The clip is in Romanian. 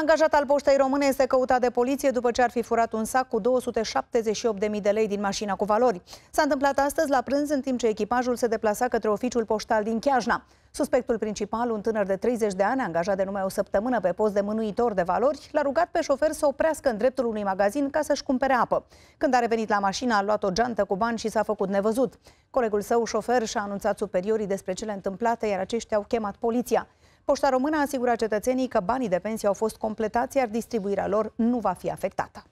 angajat al Poștei Române este căutat de poliție după ce ar fi furat un sac cu 278.000 de lei din mașina cu valori. S-a întâmplat astăzi la prânz în timp ce echipajul se deplasa către oficiul poștal din Chiajna. Suspectul principal, un tânăr de 30 de ani, angajat de numai o săptămână pe post de mânuitor de valori, l-a rugat pe șofer să oprească în dreptul unui magazin ca să-și cumpere apă. Când a revenit la mașină, a luat o geantă cu bani și s-a făcut nevăzut. Colegul său, șofer, și-a anunțat superiorii despre cele întâmplate, iar aceștia au chemat poliția. Poșta Română asigură cetățenii că banii de pensie au fost completați, iar distribuirea lor nu va fi afectată.